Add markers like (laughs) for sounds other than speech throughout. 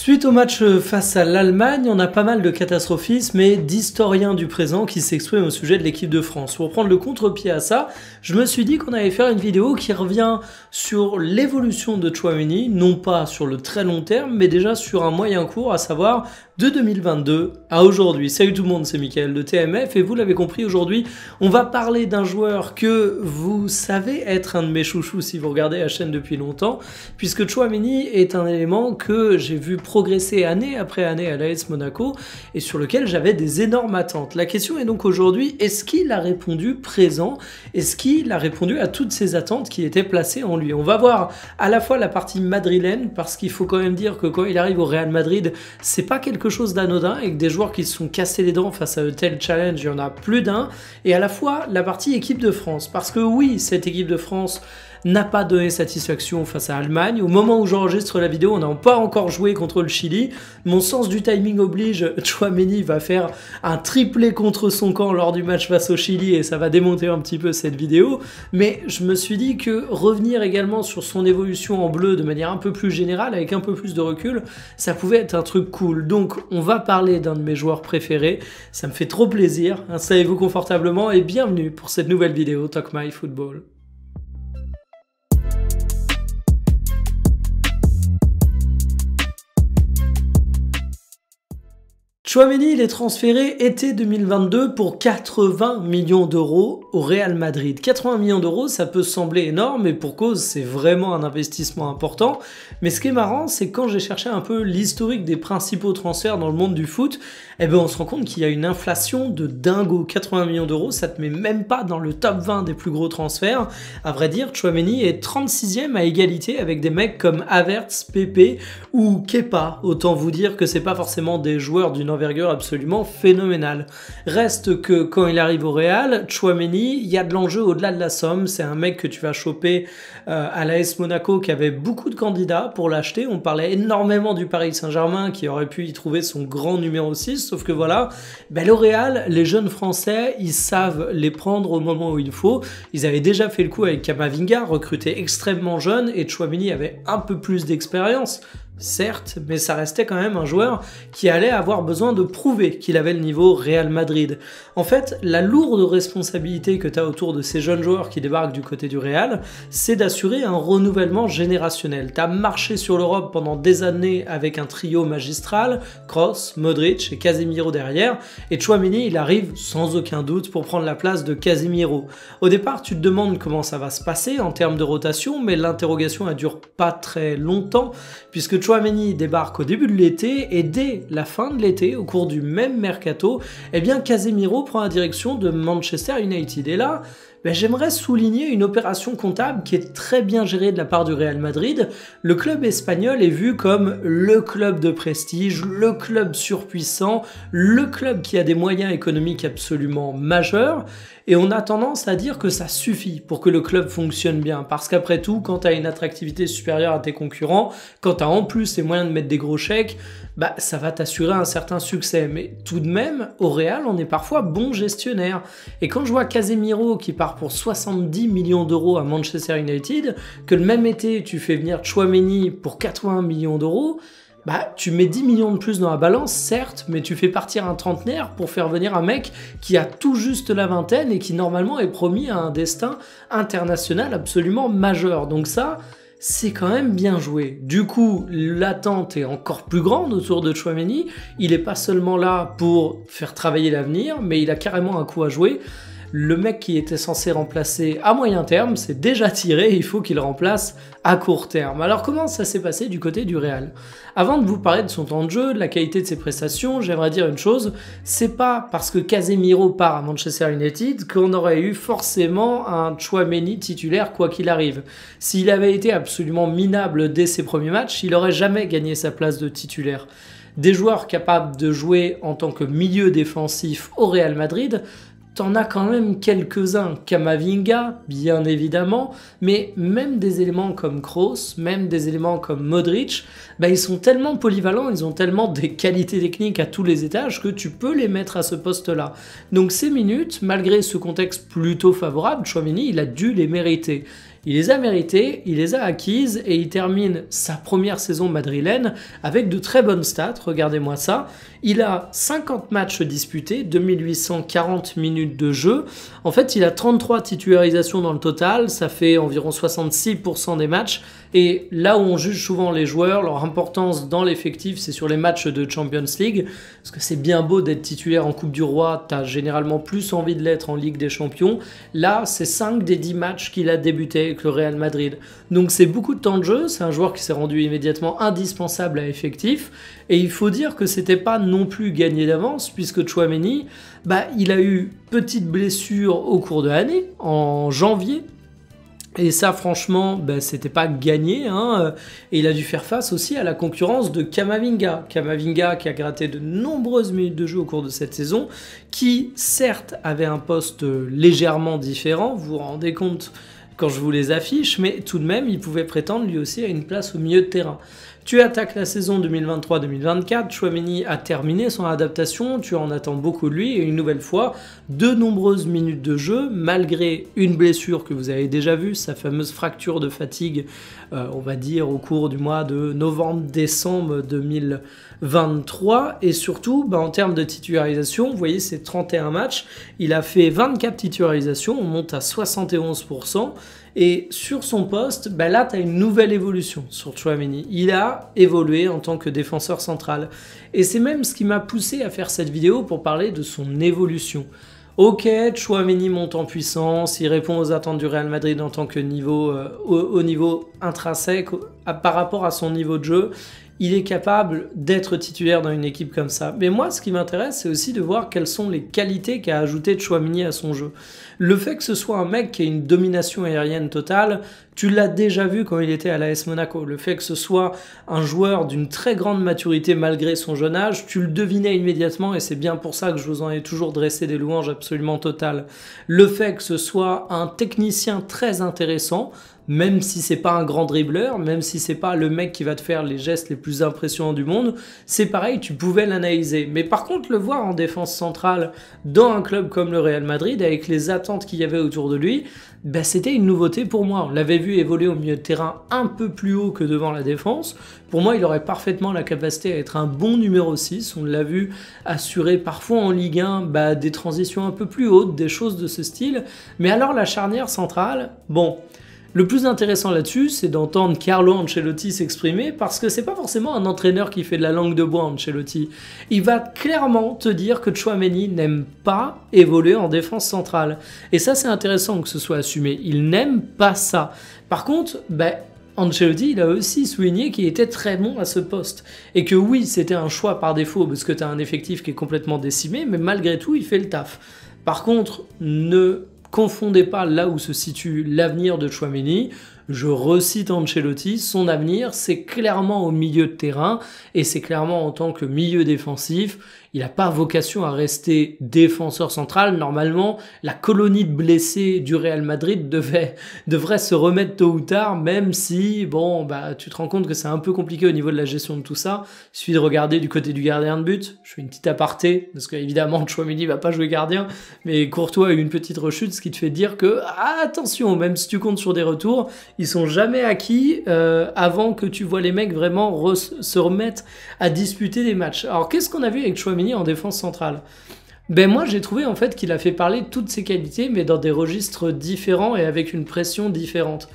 Suite au match face à l'Allemagne, on a pas mal de catastrophismes et d'historiens du présent qui s'expriment au sujet de l'équipe de France. Pour prendre le contre-pied à ça, je me suis dit qu'on allait faire une vidéo qui revient sur l'évolution de Chouameni, non pas sur le très long terme, mais déjà sur un moyen court, à savoir de 2022 à aujourd'hui. Salut tout le monde, c'est michael de TMF et vous l'avez compris aujourd'hui, on va parler d'un joueur que vous savez être un de mes chouchous si vous regardez la chaîne depuis longtemps, puisque Chouamini est un élément que j'ai vu progresser année après année à l'AS Monaco et sur lequel j'avais des énormes attentes. La question est donc aujourd'hui, est-ce qu'il a répondu présent Est-ce qu'il a répondu à toutes ces attentes qui étaient placées en lui On va voir à la fois la partie madrilène, parce qu'il faut quand même dire que quand il arrive au Real Madrid, c'est pas quelque chose d'anodin avec des joueurs qui se sont cassés les dents face à un tel challenge, il y en a plus d'un. Et à la fois la partie équipe de France. Parce que oui, cette équipe de France n'a pas donné satisfaction face à l'Allemagne. Au moment où j'enregistre la vidéo, on n'a pas encore joué contre le Chili. Mon sens du timing oblige, (laughs) Chouameni va faire un triplé contre son camp lors du match face au Chili et ça va démonter un petit peu cette vidéo. Mais je me suis dit que revenir également sur son évolution en bleu de manière un peu plus générale, avec un peu plus de recul, ça pouvait être un truc cool. Donc on va parler d'un de mes joueurs préférés. Ça me fait trop plaisir. Installez-vous confortablement et bienvenue pour cette nouvelle vidéo Talk My Football. Chouameni, il est transféré été 2022 pour 80 millions d'euros au Real Madrid. 80 millions d'euros, ça peut sembler énorme, et pour cause, c'est vraiment un investissement important. Mais ce qui est marrant, c'est quand j'ai cherché un peu l'historique des principaux transferts dans le monde du foot, eh ben on se rend compte qu'il y a une inflation de dingo. 80 millions d'euros, ça te met même pas dans le top 20 des plus gros transferts. À vrai dire, Chouameni est 36e à égalité avec des mecs comme Havertz, Pepe ou Kepa. Autant vous dire que c'est pas forcément des joueurs d'une envergure absolument phénoménale. Reste que quand il arrive au Real, Chouameni, il y a de l'enjeu au-delà de la somme. C'est un mec que tu vas choper euh, à l'AS Monaco qui avait beaucoup de candidats pour l'acheter. On parlait énormément du Paris Saint-Germain qui aurait pu y trouver son grand numéro 6, sauf que voilà, ben, le Real, les jeunes Français, ils savent les prendre au moment où il faut. Ils avaient déjà fait le coup avec Kamavinga, recruté extrêmement jeune, et Chouameni avait un peu plus d'expérience certes, mais ça restait quand même un joueur qui allait avoir besoin de prouver qu'il avait le niveau Real Madrid. En fait, la lourde responsabilité que tu as autour de ces jeunes joueurs qui débarquent du côté du Real, c'est d'assurer un renouvellement générationnel. Tu as marché sur l'Europe pendant des années avec un trio magistral, Kroos, Modric et Casemiro derrière, et Chouamini, il arrive sans aucun doute pour prendre la place de Casemiro. Au départ, tu te demandes comment ça va se passer en termes de rotation, mais l'interrogation ne dure pas très longtemps, puisque Chouameni débarque au début de l'été et dès la fin de l'été, au cours du même mercato, eh bien Casemiro prend la direction de Manchester United. Et là, ben, j'aimerais souligner une opération comptable qui est très bien gérée de la part du Real Madrid. Le club espagnol est vu comme le club de prestige, le club surpuissant, le club qui a des moyens économiques absolument majeurs. Et on a tendance à dire que ça suffit pour que le club fonctionne bien. Parce qu'après tout, quand tu as une attractivité supérieure à tes concurrents, quand tu as en plus les moyens de mettre des gros chèques, bah, ça va t'assurer un certain succès. Mais tout de même, au Real, on est parfois bon gestionnaire. Et quand je vois Casemiro qui part pour 70 millions d'euros à Manchester United, que le même été tu fais venir Chouameni pour 80 millions d'euros, bah, tu mets 10 millions de plus dans la balance, certes, mais tu fais partir un trentenaire pour faire venir un mec qui a tout juste la vingtaine et qui normalement est promis à un destin international absolument majeur. Donc ça, c'est quand même bien joué. Du coup, l'attente est encore plus grande autour de Chouameni. Il n'est pas seulement là pour faire travailler l'avenir, mais il a carrément un coup à jouer le mec qui était censé remplacer à moyen terme s'est déjà tiré, il faut qu'il remplace à court terme. Alors comment ça s'est passé du côté du Real Avant de vous parler de son temps de jeu, de la qualité de ses prestations, j'aimerais dire une chose, c'est pas parce que Casemiro part à Manchester United qu'on aurait eu forcément un Chouameni titulaire quoi qu'il arrive. S'il avait été absolument minable dès ses premiers matchs, il n'aurait jamais gagné sa place de titulaire des joueurs capables de jouer en tant que milieu défensif au Real Madrid t'en as quand même quelques-uns. Kamavinga, bien évidemment, mais même des éléments comme Kroos, même des éléments comme Modric, bah, ils sont tellement polyvalents, ils ont tellement des qualités techniques à tous les étages que tu peux les mettre à ce poste-là. Donc ces minutes, malgré ce contexte plutôt favorable, Chouamini, il a dû les mériter. Il les a mérités, il les a acquises et il termine sa première saison madrilène avec de très bonnes stats, regardez-moi ça. Il a 50 matchs disputés, 2840 minutes de jeu. En fait, il a 33 titularisations dans le total, ça fait environ 66% des matchs et là où on juge souvent les joueurs, leur importance dans l'effectif, c'est sur les matchs de Champions League. Parce que c'est bien beau d'être titulaire en Coupe du Roi, t'as généralement plus envie de l'être en Ligue des Champions. Là, c'est 5 des 10 matchs qu'il a débuté avec le Real Madrid. Donc c'est beaucoup de temps de jeu, c'est un joueur qui s'est rendu immédiatement indispensable à effectif. Et il faut dire que c'était pas non plus gagné d'avance, puisque Chouameni, bah, il a eu petite blessure au cours de l'année, en janvier et ça, franchement, ben, c'était pas gagné. Hein. Euh, et il a dû faire face aussi à la concurrence de Kamavinga. Kamavinga qui a gratté de nombreuses minutes de jeu au cours de cette saison, qui certes avait un poste euh, légèrement différent. Vous vous rendez compte quand je vous les affiche, mais tout de même, il pouvait prétendre lui aussi à une place au milieu de terrain. Tu attaques la saison 2023-2024, Chouameni a terminé son adaptation, tu en attends beaucoup de lui, et une nouvelle fois, de nombreuses minutes de jeu, malgré une blessure que vous avez déjà vue, sa fameuse fracture de fatigue, euh, on va dire, au cours du mois de novembre-décembre 2023, et surtout, bah, en termes de titularisation, vous voyez, c'est 31 matchs, il a fait 24 titularisations, on monte à 71%, et sur son poste, bah là, tu as une nouvelle évolution sur Chouameni. Il a évolué en tant que défenseur central. Et c'est même ce qui m'a poussé à faire cette vidéo pour parler de son évolution. Ok, Chouameni monte en puissance, il répond aux attentes du Real Madrid en tant que niveau, euh, au, niveau intrinsèque par rapport à son niveau de jeu il est capable d'être titulaire dans une équipe comme ça. Mais moi, ce qui m'intéresse, c'est aussi de voir quelles sont les qualités qu'a ajouté Chouamini à son jeu. Le fait que ce soit un mec qui a une domination aérienne totale, tu l'as déjà vu quand il était à l'AS Monaco. Le fait que ce soit un joueur d'une très grande maturité malgré son jeune âge, tu le devinais immédiatement et c'est bien pour ça que je vous en ai toujours dressé des louanges absolument totales. Le fait que ce soit un technicien très intéressant, même si c'est pas un grand dribbleur, même si c'est pas le mec qui va te faire les gestes les plus impressionnants du monde, c'est pareil, tu pouvais l'analyser. Mais par contre, le voir en défense centrale dans un club comme le Real Madrid, avec les attentes qu'il y avait autour de lui, bah, c'était une nouveauté pour moi. On l'avait vu évoluer au milieu de terrain un peu plus haut que devant la défense. Pour moi, il aurait parfaitement la capacité à être un bon numéro 6. On l'a vu assurer parfois en Ligue 1 bah, des transitions un peu plus hautes, des choses de ce style. Mais alors la charnière centrale, bon, le plus intéressant là-dessus, c'est d'entendre Carlo Ancelotti s'exprimer parce que c'est pas forcément un entraîneur qui fait de la langue de bois, Ancelotti. Il va clairement te dire que Chouameni n'aime pas évoluer en défense centrale. Et ça, c'est intéressant que ce soit assumé. Il n'aime pas ça. Par contre, ben, Ancelotti, il a aussi souligné qu'il était très bon à ce poste. Et que oui, c'était un choix par défaut parce que tu as un effectif qui est complètement décimé, mais malgré tout, il fait le taf. Par contre, ne confondez pas là où se situe l'avenir de Chouameni. Je recite Ancelotti, son avenir, c'est clairement au milieu de terrain et c'est clairement en tant que milieu défensif. Il n'a pas vocation à rester défenseur central. Normalement, la colonie de blessés du Real Madrid devait, (laughs) devrait se remettre tôt ou tard, même si, bon, bah, tu te rends compte que c'est un peu compliqué au niveau de la gestion de tout ça. Il suffit de regarder du côté du gardien de but. Je fais une petite aparté, parce qu'évidemment, (laughs) Chouamini va pas jouer gardien, mais Courtois a eu une petite rechute, ce qui te fait dire que, ah, attention, même si tu comptes sur des retours, ils sont jamais acquis euh, avant que tu vois les mecs vraiment se remettre à disputer des matchs. Alors, qu'est-ce qu'on a vu avec Chouamini en défense centrale. Ben moi j'ai trouvé en fait qu'il a fait parler toutes ses qualités mais dans des registres différents et avec une pression différente.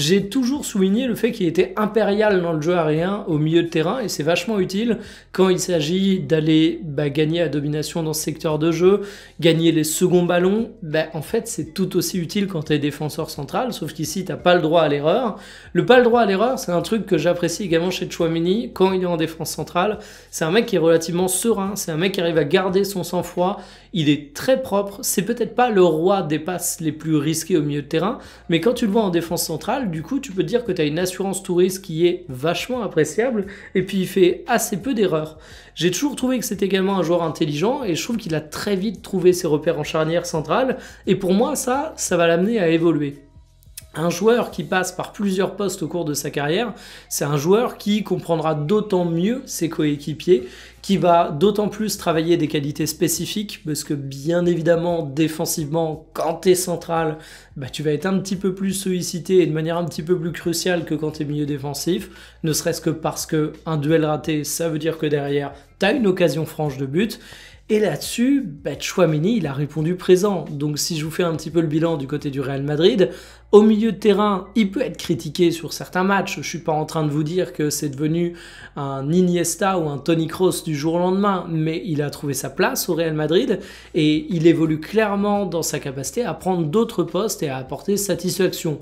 J'ai toujours souligné le fait qu'il était impérial dans le jeu aérien au milieu de terrain et c'est vachement utile quand il s'agit d'aller bah, gagner la domination dans ce secteur de jeu, gagner les seconds ballons. Bah, en fait, c'est tout aussi utile quand tu es défenseur central, sauf qu'ici, tu pas le droit à l'erreur. Le pas le droit à l'erreur, c'est un truc que j'apprécie également chez Chouamini quand il est en défense centrale. C'est un mec qui est relativement serein, c'est un mec qui arrive à garder son sang-froid, il est très propre. C'est peut-être pas le roi des passes les plus risquées au milieu de terrain, mais quand tu le vois en défense centrale, du coup, tu peux dire que tu as une assurance touriste qui est vachement appréciable et puis il fait assez peu d'erreurs. J'ai toujours trouvé que c'est également un joueur intelligent et je trouve qu'il a très vite trouvé ses repères en charnière centrale et pour moi ça, ça va l'amener à évoluer. Un joueur qui passe par plusieurs postes au cours de sa carrière, c'est un joueur qui comprendra d'autant mieux ses coéquipiers, qui va d'autant plus travailler des qualités spécifiques, parce que bien évidemment, défensivement, quand es central, bah, tu vas être un petit peu plus sollicité et de manière un petit peu plus cruciale que quand tu es milieu défensif, ne serait-ce que parce que un duel raté, ça veut dire que derrière, tu as une occasion franche de but, et là-dessus, bah, Chouamini, il a répondu présent. Donc si je vous fais un petit peu le bilan du côté du Real Madrid, au milieu de terrain, il peut être critiqué sur certains matchs. Je suis pas en train de vous dire que c'est devenu un Iniesta ou un Tony Kroos du jour au lendemain, mais il a trouvé sa place au Real Madrid et il évolue clairement dans sa capacité à prendre d'autres postes et à apporter satisfaction.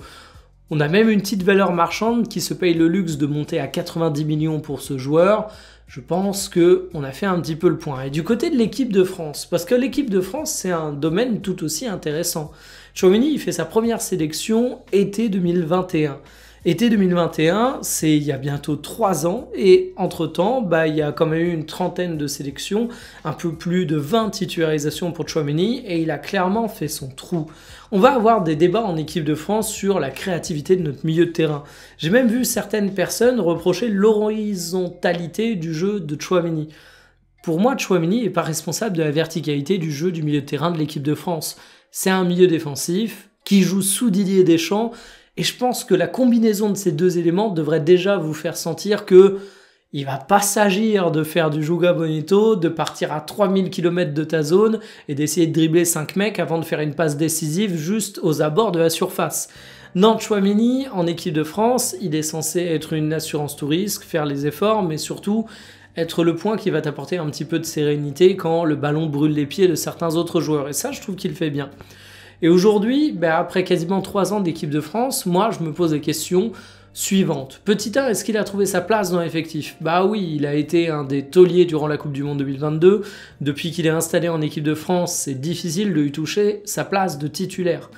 On a même une petite valeur marchande qui se paye le luxe de monter à 90 millions pour ce joueur je pense que on a fait un petit peu le point. Et du côté de l'équipe de France, parce que l'équipe de France, c'est un domaine tout aussi intéressant. Chouameni, il fait sa première sélection été 2021. Été 2021, c'est il y a bientôt 3 ans, et entre-temps, bah, il y a quand même eu une trentaine de sélections, un peu plus de 20 titularisations pour Chouameni, et il a clairement fait son trou. On va avoir des débats en équipe de France sur la créativité de notre milieu de terrain. J'ai même vu certaines personnes reprocher l'horizontalité du jeu de Chouameni. Pour moi, Chouameni n'est pas responsable de la verticalité du jeu du milieu de terrain de l'équipe de France. C'est un milieu défensif qui joue sous Didier Deschamps et je pense que la combinaison de ces deux éléments devrait déjà vous faire sentir que il va pas s'agir de faire du Juga Bonito, de partir à 3000 km de ta zone et d'essayer de dribbler 5 mecs avant de faire une passe décisive juste aux abords de la surface. Nantes en équipe de France, il est censé être une assurance tout risque, faire les efforts, mais surtout être le point qui va t'apporter un petit peu de sérénité quand le ballon brûle les pieds de certains autres joueurs. Et ça, je trouve qu'il fait bien. Et aujourd'hui, ben, après quasiment trois ans d'équipe de France, moi je me pose la question suivante. Petit 1, est-ce qu'il a trouvé sa place dans l'effectif Bah oui, il a été un des tauliers durant la Coupe du Monde 2022. Depuis qu'il est installé en équipe de France, c'est difficile de lui toucher sa place de titulaire.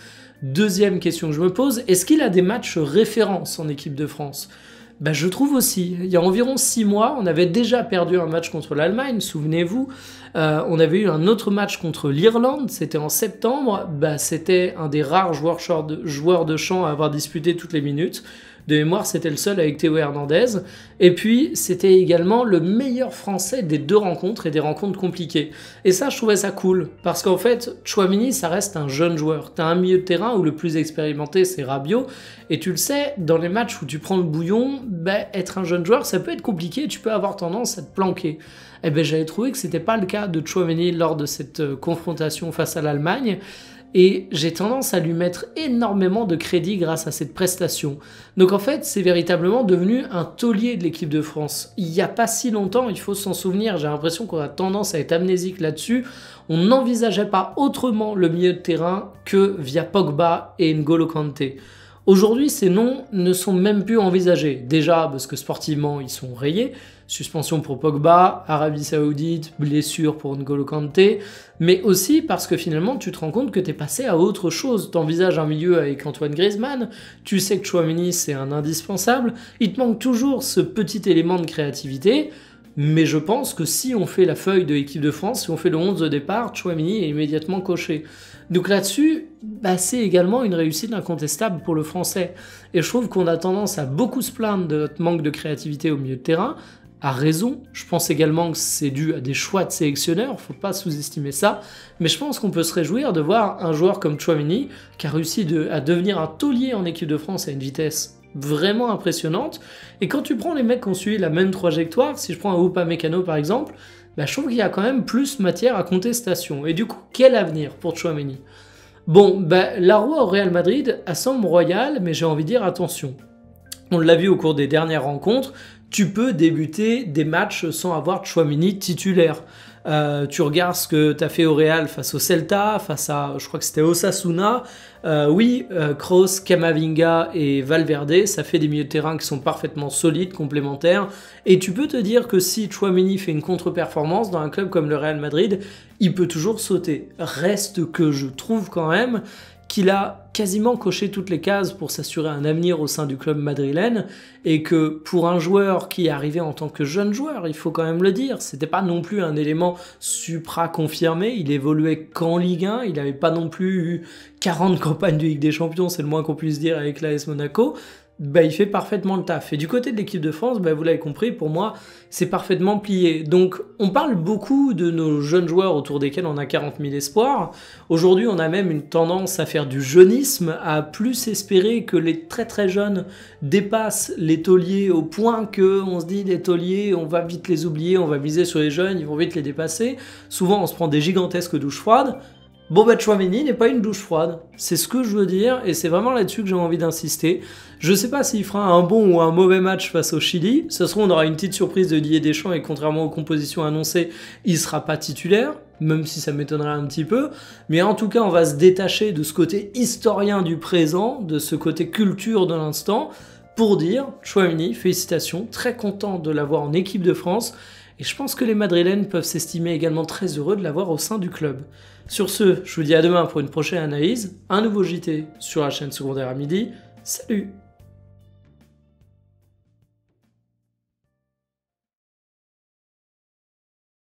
Deuxième question que je me pose, est-ce qu'il a des matchs références en équipe de France bah, je trouve aussi. Il y a environ six mois, on avait déjà perdu un match contre l'Allemagne, souvenez-vous. Euh, on avait eu un autre match contre l'Irlande, c'était en septembre. Bah, c'était un des rares joueurs de champ à avoir disputé toutes les minutes. De mémoire, c'était le seul avec Théo Hernandez. Et puis, c'était également le meilleur français des deux rencontres et des rencontres compliquées. Et ça, je trouvais ça cool. Parce qu'en fait, Chouamini, ça reste un jeune joueur. T'as un milieu de terrain où le plus expérimenté, c'est Rabiot. Et tu le sais, dans les matchs où tu prends le bouillon, ben, être un jeune joueur, ça peut être compliqué. Tu peux avoir tendance à te planquer. Et eh ben, j'avais trouvé que c'était pas le cas de Chouamini lors de cette euh, confrontation face à l'Allemagne et j'ai tendance à lui mettre énormément de crédit grâce à cette prestation. Donc en fait, c'est véritablement devenu un taulier de l'équipe de France. Il n'y a pas si longtemps, il faut s'en souvenir, j'ai l'impression qu'on a tendance à être amnésique là-dessus, on n'envisageait pas autrement le milieu de terrain que via Pogba et N'Golo Kante. Aujourd'hui, ces noms ne sont même plus envisagés. Déjà parce que sportivement, ils sont rayés. Suspension pour Pogba, Arabie Saoudite, blessure pour N'Golo Kante. Mais aussi parce que finalement, tu te rends compte que t'es passé à autre chose. T'envisages un milieu avec Antoine Griezmann. Tu sais que Chouamini, c'est un indispensable. Il te manque toujours ce petit élément de créativité. Mais je pense que si on fait la feuille de l'équipe de France, si on fait le 11 de départ, Chouamini est immédiatement coché. Donc là-dessus, c'est également une réussite incontestable pour le français. Et je trouve qu'on a tendance à beaucoup se plaindre de notre manque de créativité au milieu de terrain, à raison. Je pense également que c'est dû à des choix de sélectionneurs, faut pas sous-estimer ça. Mais je pense qu'on peut se réjouir de voir un joueur comme Chouamini qui a réussi à devenir un taulier en équipe de France à une vitesse vraiment impressionnante. Et quand tu prends les mecs qui ont suivi la même trajectoire, si je prends un Opa Mécano par exemple, bah, je trouve qu'il y a quand même plus matière à contestation. Et du coup, quel avenir pour Chouamini Bon, ben, la roue au Real Madrid a semble mais j'ai envie de dire attention. On l'a vu au cours des dernières rencontres, tu peux débuter des matchs sans avoir mini titulaire. Euh, tu regardes ce que tu as fait au Real face au Celta, face à, je crois que c'était Osasuna. Euh, oui, euh, Kroos, Kamavinga et Valverde, ça fait des milieux de terrain qui sont parfaitement solides, complémentaires. Et tu peux te dire que si Chouameni fait une contre-performance dans un club comme le Real Madrid, il peut toujours sauter. Reste que je trouve quand même qu'il a quasiment coché toutes les cases pour s'assurer un avenir au sein du club madrilène et que pour un joueur qui est arrivé en tant que jeune joueur, il faut quand même le dire, c'était pas non plus un élément supra confirmé, il évoluait qu'en Ligue 1, il n'avait pas non plus eu 40 campagnes de Ligue des Champions, c'est le moins qu'on puisse dire avec l'AS Monaco, bah, il fait parfaitement le taf. Et du côté de l'équipe de France, bah, vous l'avez compris, pour moi, c'est parfaitement plié. Donc, on parle beaucoup de nos jeunes joueurs autour desquels on a 40 000 espoirs. Aujourd'hui, on a même une tendance à faire du jeunisme, à plus espérer que les très très jeunes dépassent les tauliers au point que on se dit les tauliers, on va vite les oublier, on va miser sur les jeunes, ils vont vite les dépasser. Souvent, on se prend des gigantesques douches froides. Bon, bah Chouameni n'est pas une douche froide. C'est ce que je veux dire et c'est vraiment là-dessus que j'ai envie d'insister. Je sais pas s'il fera un bon ou un mauvais match face au Chili. Ce sera on aura une petite surprise de Didier Deschamps et contrairement aux compositions annoncées, il sera pas titulaire, même si ça m'étonnerait un petit peu. Mais en tout cas, on va se détacher de ce côté historien du présent, de ce côté culture de l'instant pour dire Chouameni, félicitations, très content de l'avoir en équipe de France et je pense que les Madrilènes peuvent s'estimer également très heureux de l'avoir au sein du club. Sur ce, je vous dis à demain pour une prochaine analyse, un nouveau JT sur la chaîne secondaire à midi. Salut